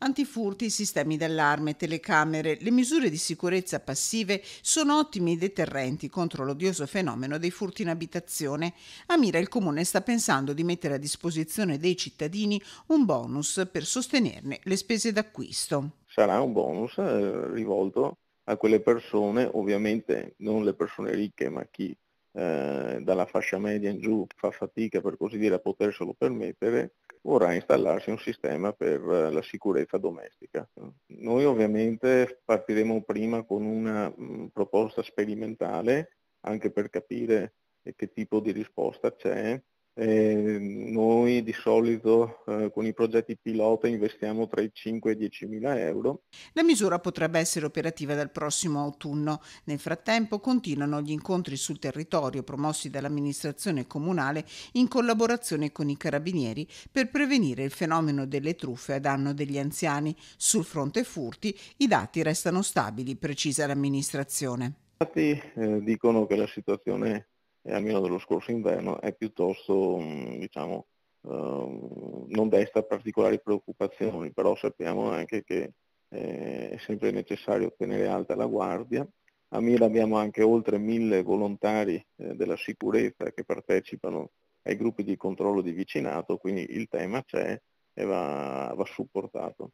Antifurti, sistemi d'allarme, telecamere, le misure di sicurezza passive sono ottimi deterrenti contro l'odioso fenomeno dei furti in abitazione. A Mira il comune sta pensando di mettere a disposizione dei cittadini un bonus per sostenerne le spese d'acquisto. Sarà un bonus eh, rivolto a quelle persone, ovviamente non le persone ricche, ma chi eh, dalla fascia media in giù fa fatica per così dire a poterselo permettere, vorrà installarsi un sistema per eh, la sicurezza domestica. Noi ovviamente partiremo prima con una mm, proposta sperimentale anche per capire che tipo di risposta c'è eh, noi di solito eh, con i progetti pilota investiamo tra i 5 e i 10 mila euro. La misura potrebbe essere operativa dal prossimo autunno. Nel frattempo continuano gli incontri sul territorio promossi dall'amministrazione comunale in collaborazione con i carabinieri per prevenire il fenomeno delle truffe a danno degli anziani. Sul fronte furti i dati restano stabili, precisa l'amministrazione. I dati eh, dicono che la situazione eh, almeno dello scorso inverno, è piuttosto, mm, diciamo, eh, non desta particolari preoccupazioni, però sappiamo anche che eh, è sempre necessario tenere alta la guardia. A Mila abbiamo anche oltre mille volontari eh, della sicurezza che partecipano ai gruppi di controllo di vicinato, quindi il tema c'è e va, va supportato.